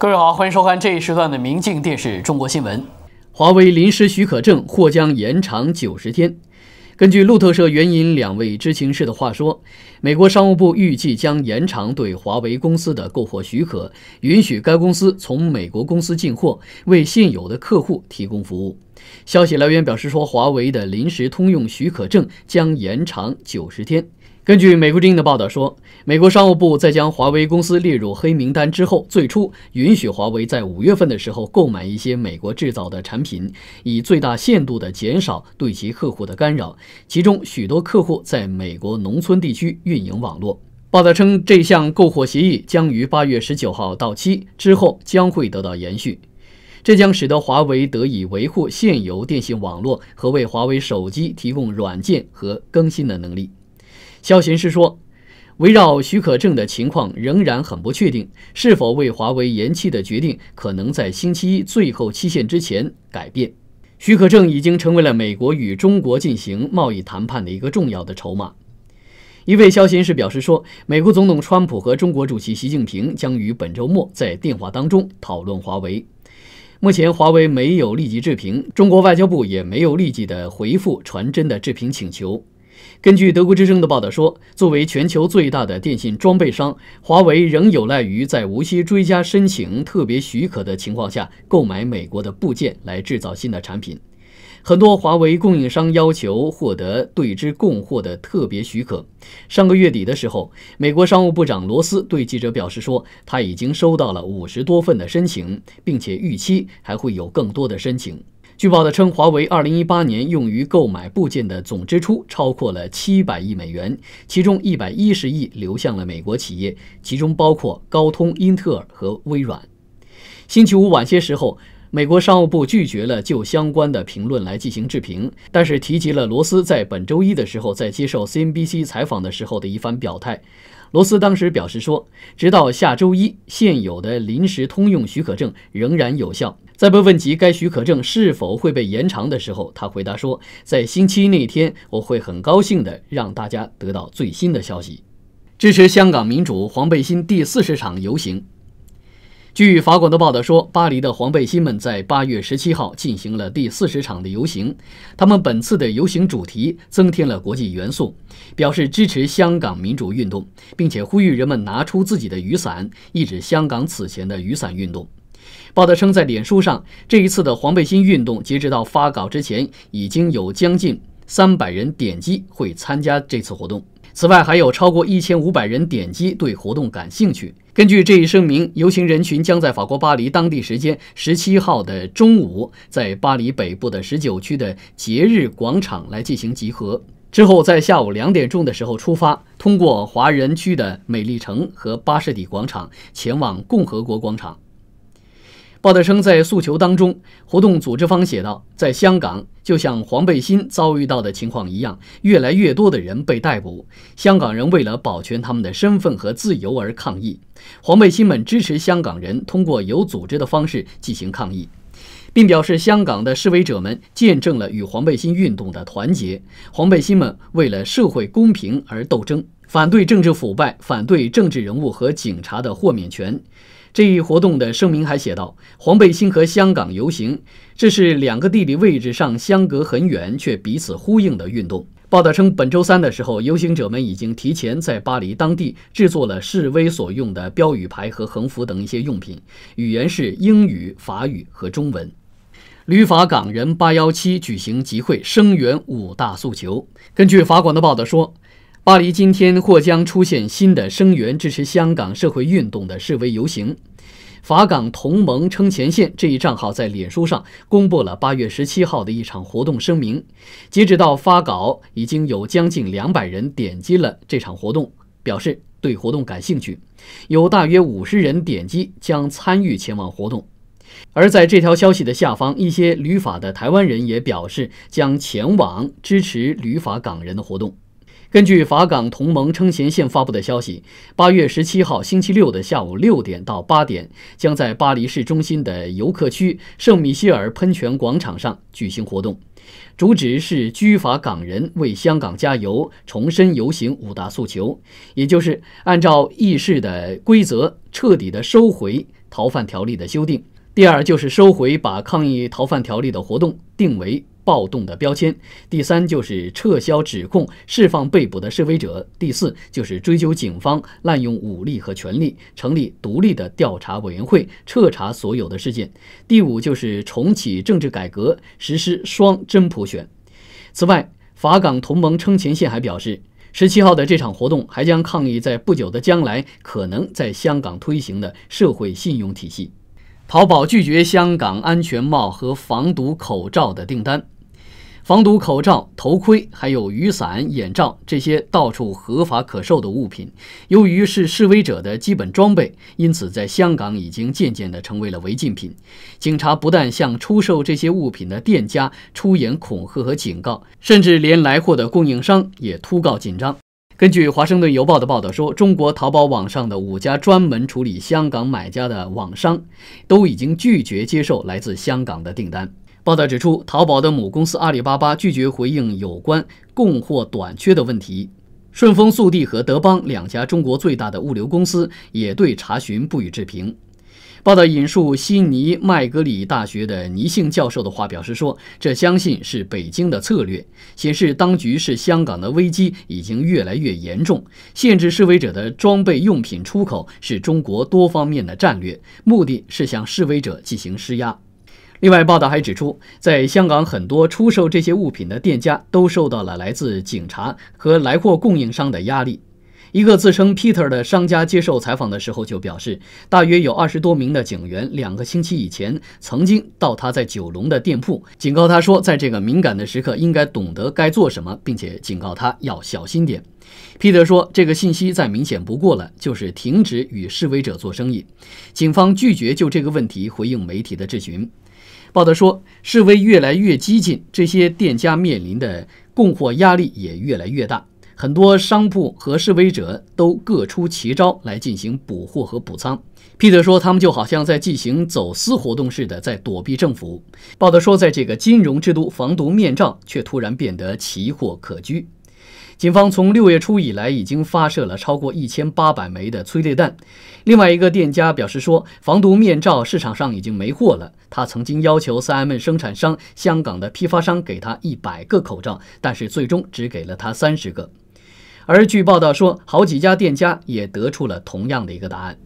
各位好，欢迎收看这一时段的《明镜电视中国新闻》。华为临时许可证或将延长九十天。根据路透社援引两位知情人士的话说，美国商务部预计将延长对华为公司的购货许可，允许该公司从美国公司进货，为现有的客户提供服务。消息来源表示说，华为的临时通用许可证将延长九十天。根据美国《之音的报道说，美国商务部在将华为公司列入黑名单之后，最初允许华为在五月份的时候购买一些美国制造的产品，以最大限度地减少对其客户的干扰。其中许多客户在美国农村地区运营网络。报道称，这项购货协议将于八月十九号到期之后将会得到延续，这将使得华为得以维护现有电信网络和为华为手机提供软件和更新的能力。消息人士说，围绕许可证的情况仍然很不确定，是否为华为延期的决定可能在星期一最后期限之前改变。许可证已经成为了美国与中国进行贸易谈判的一个重要的筹码。一位消息人士表示说，美国总统川普和中国主席习近平将于本周末在电话当中讨论华为。目前，华为没有立即置评，中国外交部也没有立即的回复传真的置评请求。根据德国之声的报道说，作为全球最大的电信装备商，华为仍有赖于在无需追加申请特别许可的情况下购买美国的部件来制造新的产品。很多华为供应商要求获得对之供货的特别许可。上个月底的时候，美国商务部长罗斯对记者表示说，他已经收到了五十多份的申请，并且预期还会有更多的申请。据报道称，华为2018年用于购买部件的总支出超过了70亿美元，其中110亿流向了美国企业，其中包括高通、英特尔和微软。星期五晚些时候，美国商务部拒绝了就相关的评论来进行置评，但是提及了罗斯在本周一的时候在接受 CNBC 采访的时候的一番表态。罗斯当时表示说，直到下周一，现有的临时通用许可证仍然有效。在被问及该许可证是否会被延长的时候，他回答说：“在星期一那天，我会很高兴的让大家得到最新的消息。”支持香港民主黄背心第四十场游行。据法国的报道说，巴黎的黄背心们在八月十七号进行了第四十场的游行。他们本次的游行主题增添了国际元素，表示支持香港民主运动，并且呼吁人们拿出自己的雨伞，抑指香港此前的雨伞运动。报道称，在脸书上，这一次的黄背心运动截止到发稿之前，已经有将近三百人点击会参加这次活动。此外，还有超过一千五百人点击对活动感兴趣。根据这一声明，游行人群将在法国巴黎当地时间十七号的中午，在巴黎北部的十九区的节日广场来进行集合，之后在下午两点钟的时候出发，通过华人区的美丽城和巴士底广场，前往共和国广场。鲍德生在诉求当中，活动组织方写道：“在香港，就像黄背心遭遇到的情况一样，越来越多的人被逮捕。香港人为了保全他们的身份和自由而抗议。黄背心们支持香港人通过有组织的方式进行抗议，并表示香港的示威者们见证了与黄背心运动的团结。黄背心们为了社会公平而斗争，反对政治腐败，反对政治人物和警察的豁免权。”这一活动的声明还写道：“黄背心和香港游行，这是两个地理位置上相隔很远却彼此呼应的运动。”报道称，本周三的时候，游行者们已经提前在巴黎当地制作了示威所用的标语牌和横幅等一些用品，语言是英语、法语和中文。旅法港人八幺七举行集会声援五大诉求。根据法广的报道说，巴黎今天或将出现新的声援支持香港社会运动的示威游行。法港同盟称前线这一账号在脸书上公布了八月十七号的一场活动声明。截止到发稿，已经有将近两百人点击了这场活动，表示对活动感兴趣。有大约五十人点击将参与前往活动。而在这条消息的下方，一些旅法的台湾人也表示将前往支持旅法港人的活动。根据法港同盟称贤线发布的消息，八月十七号星期六的下午六点到八点，将在巴黎市中心的游客区圣米歇尔喷泉广场上举行活动，主旨是居法港人为香港加油，重申游行五大诉求，也就是按照议事的规则，彻底的收回逃犯条例的修订。第二就是收回把抗议逃犯条例的活动定为。暴动的标签。第三就是撤销指控，释放被捕的示威者。第四就是追究警方滥用武力和权力，成立独立的调查委员会，彻查所有的事件。第五就是重启政治改革，实施双真普选。此外，法港同盟称前线还表示，十七号的这场活动还将抗议在不久的将来可能在香港推行的社会信用体系。淘宝拒绝香港安全帽和防毒口罩的订单。防毒口罩、头盔，还有雨伞、眼罩，这些到处合法可售的物品，由于是示威者的基本装备，因此在香港已经渐渐的成为了违禁品。警察不但向出售这些物品的店家出言恐吓和警告，甚至连来货的供应商也突告紧张。根据《华盛顿邮报》的报道说，中国淘宝网上的五家专门处理香港买家的网商，都已经拒绝接受来自香港的订单。报道指出，淘宝的母公司阿里巴巴拒绝回应有关供货短缺的问题。顺丰速递和德邦两家中国最大的物流公司也对查询不予置评。报道引述悉尼麦格里大学的尼姓教授的话表示说：“这相信是北京的策略，显示当局是香港的危机已经越来越严重。限制示威者的装备用品出口是中国多方面的战略，目的是向示威者进行施压。”另外，报道还指出，在香港，很多出售这些物品的店家都受到了来自警察和来货供应商的压力。一个自称 Peter 的商家接受采访的时候就表示，大约有二十多名的警员两个星期以前曾经到他在九龙的店铺，警告他说，在这个敏感的时刻应该懂得该做什么，并且警告他要小心点。Peter 说，这个信息再明显不过了，就是停止与示威者做生意。警方拒绝就这个问题回应媒体的质询。鲍德说，示威越来越激进，这些店家面临的供货压力也越来越大。很多商铺和示威者都各出奇招来进行补货和补仓。皮特说，他们就好像在进行走私活动似的，在躲避政府。报道说，在这个金融之都，防毒面罩却突然变得奇货可居。警方从六月初以来已经发射了超过一千八百枚的催泪弹。另外一个店家表示说，防毒面罩市场上已经没货了。他曾经要求三 M 生产商、香港的批发商给他一百个口罩，但是最终只给了他三十个。而据报道说，好几家店家也得出了同样的一个答案。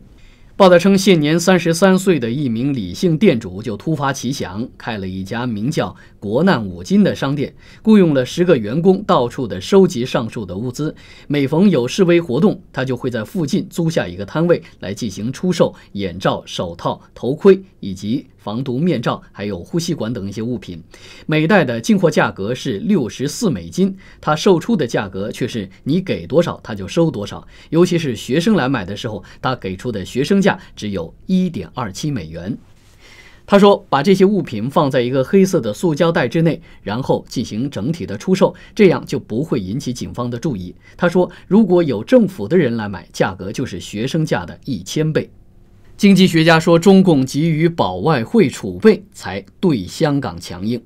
报道称，现年三十三岁的一名李姓店主就突发奇想，开了一家名叫“国难五金”的商店，雇佣了十个员工，到处的收集上述的物资。每逢有示威活动，他就会在附近租下一个摊位来进行出售眼罩、手套、头盔。以及防毒面罩、还有呼吸管等一些物品，每袋的进货价格是六十四美金，他售出的价格却是你给多少他就收多少。尤其是学生来买的时候，他给出的学生价只有一点二七美元。他说把这些物品放在一个黑色的塑胶袋之内，然后进行整体的出售，这样就不会引起警方的注意。他说，如果有政府的人来买，价格就是学生价的一千倍。经济学家说，中共急于保外汇储备，才对香港强硬。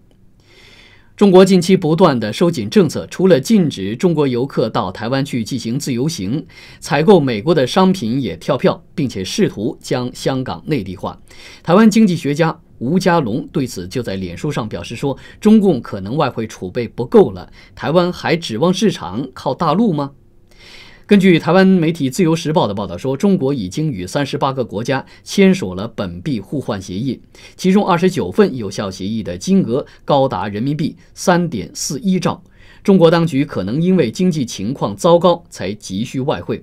中国近期不断的收紧政策，除了禁止中国游客到台湾去进行自由行，采购美国的商品也跳票，并且试图将香港内地化。台湾经济学家吴家龙对此就在脸书上表示说：“中共可能外汇储备不够了，台湾还指望市场靠大陆吗？”根据台湾媒体《自由时报》的报道说，中国已经与三十八个国家签署了本币互换协议，其中二十九份有效协议的金额高达人民币三点四一兆。中国当局可能因为经济情况糟糕才急需外汇。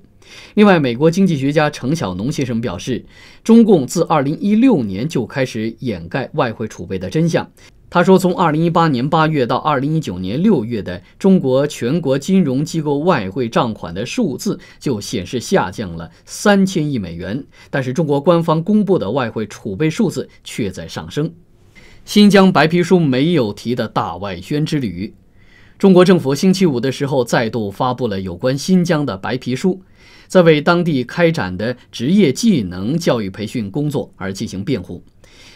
另外，美国经济学家程晓农先生表示，中共自二零一六年就开始掩盖外汇储备的真相。他说，从二零一八年八月到二零一九年六月的中国全国金融机构外汇账款的数字就显示下降了三千亿美元，但是中国官方公布的外汇储备数字却在上升。新疆白皮书没有提的大外宣之旅，中国政府星期五的时候再度发布了有关新疆的白皮书，在为当地开展的职业技能教育培训工作而进行辩护。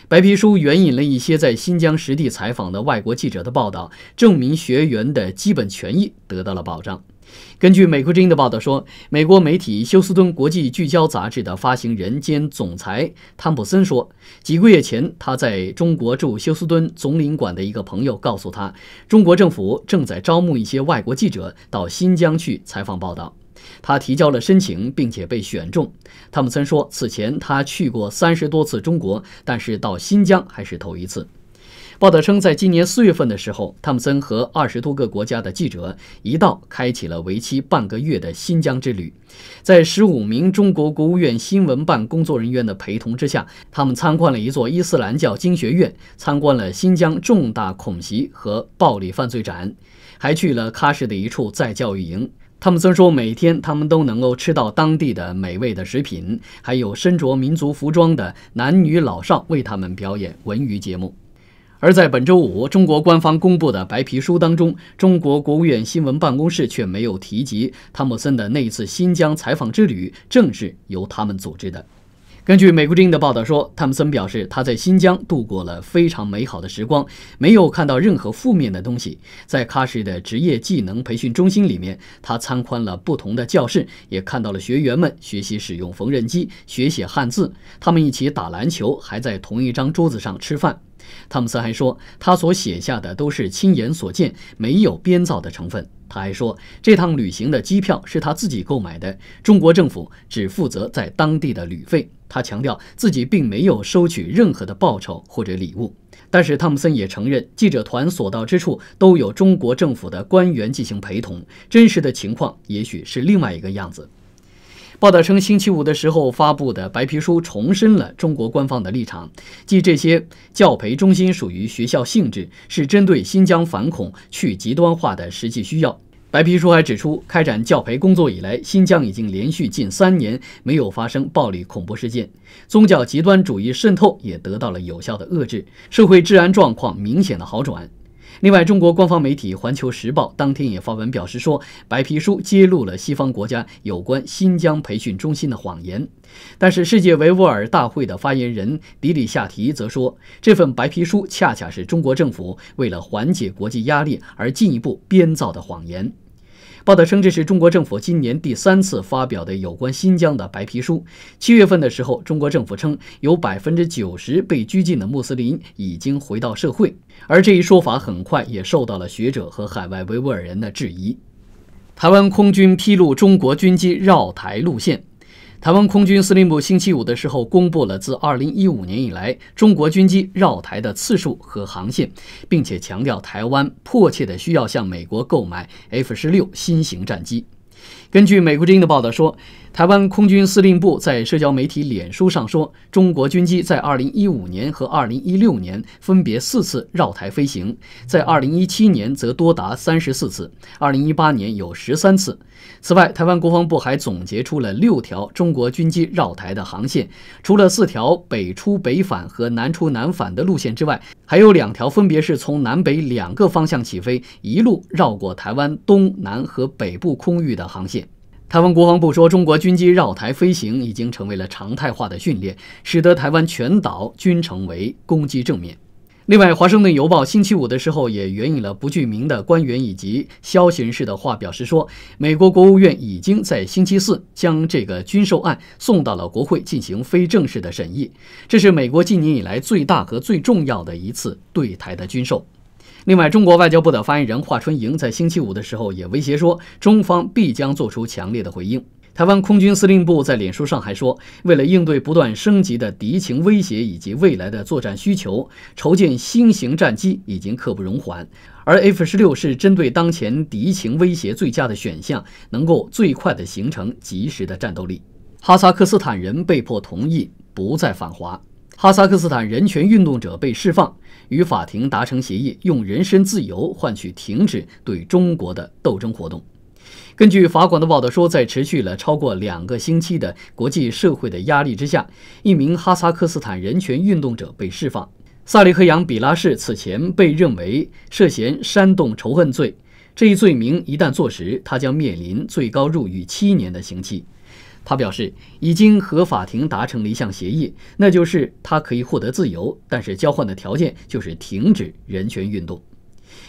白皮书援引了一些在新疆实地采访的外国记者的报道，证明学员的基本权益得到了保障。根据美国《音的报道说，美国媒体休斯敦国际聚焦杂志的发行人兼总裁汤普森说，几个月前，他在中国驻休斯敦总领馆的一个朋友告诉他，中国政府正在招募一些外国记者到新疆去采访报道。他提交了申请，并且被选中。汤姆森说：“此前他去过三十多次中国，但是到新疆还是头一次。”报道称，在今年四月份的时候，汤姆森和二十多个国家的记者一道，开启了为期半个月的新疆之旅。在十五名中国国务院新闻办工作人员的陪同之下，他们参观了一座伊斯兰教经学院，参观了新疆重大恐袭和暴力犯罪展，还去了喀什的一处再教育营。汤姆森说，每天他们都能够吃到当地的美味的食品，还有身着民族服装的男女老少为他们表演文娱节目。而在本周五，中国官方公布的白皮书当中，中国国务院新闻办公室却没有提及汤姆森的那次新疆采访之旅正是由他们组织的。根据美国《之音的报道说，汤姆森表示他在新疆度过了非常美好的时光，没有看到任何负面的东西。在喀什的职业技能培训中心里面，他参观了不同的教室，也看到了学员们学习使用缝纫机、学写汉字。他们一起打篮球，还在同一张桌子上吃饭。汤姆森还说，他所写下的都是亲眼所见，没有编造的成分。他还说，这趟旅行的机票是他自己购买的，中国政府只负责在当地的旅费。他强调自己并没有收取任何的报酬或者礼物，但是汤姆森也承认，记者团所到之处都有中国政府的官员进行陪同，真实的情况也许是另外一个样子。报道称，星期五的时候发布的白皮书重申了中国官方的立场，即这些教培中心属于学校性质，是针对新疆反恐去极端化的实际需要。白皮书还指出，开展教培工作以来，新疆已经连续近三年没有发生暴力恐怖事件，宗教极端主义渗透也得到了有效的遏制，社会治安状况明显的好转。另外，中国官方媒体《环球时报》当天也发文表示说，白皮书揭露了西方国家有关新疆培训中心的谎言。但是，世界维吾尔大会的发言人迪里夏提则说，这份白皮书恰恰是中国政府为了缓解国际压力而进一步编造的谎言。报道称，这是中国政府今年第三次发表的有关新疆的白皮书。七月份的时候，中国政府称有百分之九十被拘禁的穆斯林已经回到社会，而这一说法很快也受到了学者和海外维吾尔人的质疑。台湾空军披露中国军机绕台路线。台湾空军司令部星期五的时候公布了自2015年以来中国军机绕台的次数和航线，并且强调台湾迫切的需要向美国购买 F-16 新型战机。根据美国之音的报道说，台湾空军司令部在社交媒体脸书上说，中国军机在2015年和2016年分别四次绕台飞行，在2017年则多达三十四次，2018年有十三次。此外，台湾国防部还总结出了六条中国军机绕台的航线，除了四条北出北返和南出南返的路线之外，还有两条，分别是从南北两个方向起飞，一路绕过台湾东南和北部空域的航线。台湾国防部说，中国军机绕台飞行已经成为了常态化的训练，使得台湾全岛均成为攻击正面。另外，《华盛顿邮报》星期五的时候也援引了不具名的官员以及消息人士的话，表示说，美国国务院已经在星期四将这个军售案送到了国会进行非正式的审议，这是美国近年以来最大和最重要的一次对台的军售。另外，中国外交部的发言人华春莹在星期五的时候也威胁说，中方必将做出强烈的回应。台湾空军司令部在脸书上还说，为了应对不断升级的敌情威胁以及未来的作战需求，筹建新型战机已经刻不容缓。而 F 十六是针对当前敌情威胁最佳的选项，能够最快的形成及时的战斗力。哈萨克斯坦人被迫同意不再反华。哈萨克斯坦人权运动者被释放，与法庭达成协议，用人身自由换取停止对中国的斗争活动。根据法广的报道说，在持续了超过两个星期的国际社会的压力之下，一名哈萨克斯坦人权运动者被释放。萨利赫扬比拉是此前被认为涉嫌煽动仇恨罪，这一罪名一旦坐实，他将面临最高入狱七年的刑期。他表示，已经和法庭达成了一项协议，那就是他可以获得自由，但是交换的条件就是停止人权运动。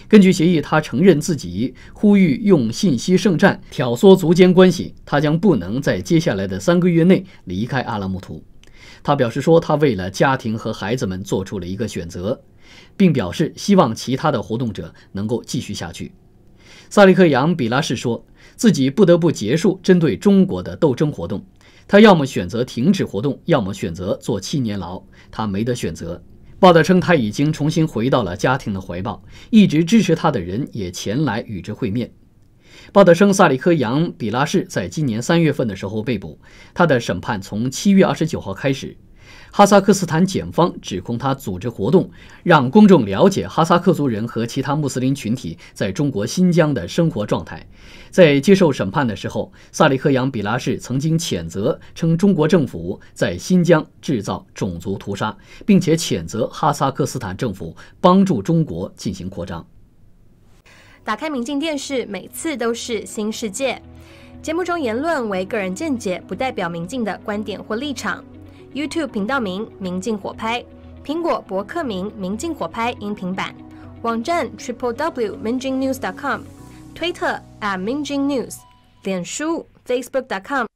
根据协议，他承认自己呼吁用信息圣战挑唆族间关系。他将不能在接下来的三个月内离开阿拉木图。他表示说，他为了家庭和孩子们做出了一个选择，并表示希望其他的活动者能够继续下去。萨利克扬比拉什说。自己不得不结束针对中国的斗争活动，他要么选择停止活动，要么选择坐七年牢，他没得选择。报道称，他已经重新回到了家庭的怀抱，一直支持他的人也前来与之会面。报道称，萨里科扬比拉什在今年三月份的时候被捕，他的审判从七月二十九号开始。哈萨克斯坦检方指控他组织活动，让公众了解哈萨克族人和其他穆斯林群体在中国新疆的生活状态。在接受审判的时候，萨利克扬比拉什曾经谴责称，中国政府在新疆制造种族屠杀，并且谴责哈萨克斯坦政府帮助中国进行扩张。打开明镜电视，每次都是新世界。节目中言论为个人见解，不代表明镜的观点或立场。YouTube 频道名：明镜火拍；苹果博客名：明镜火拍音频版；网站：triplew.mingjingnews.com。推特 at mingjing news，脸书 facebook com。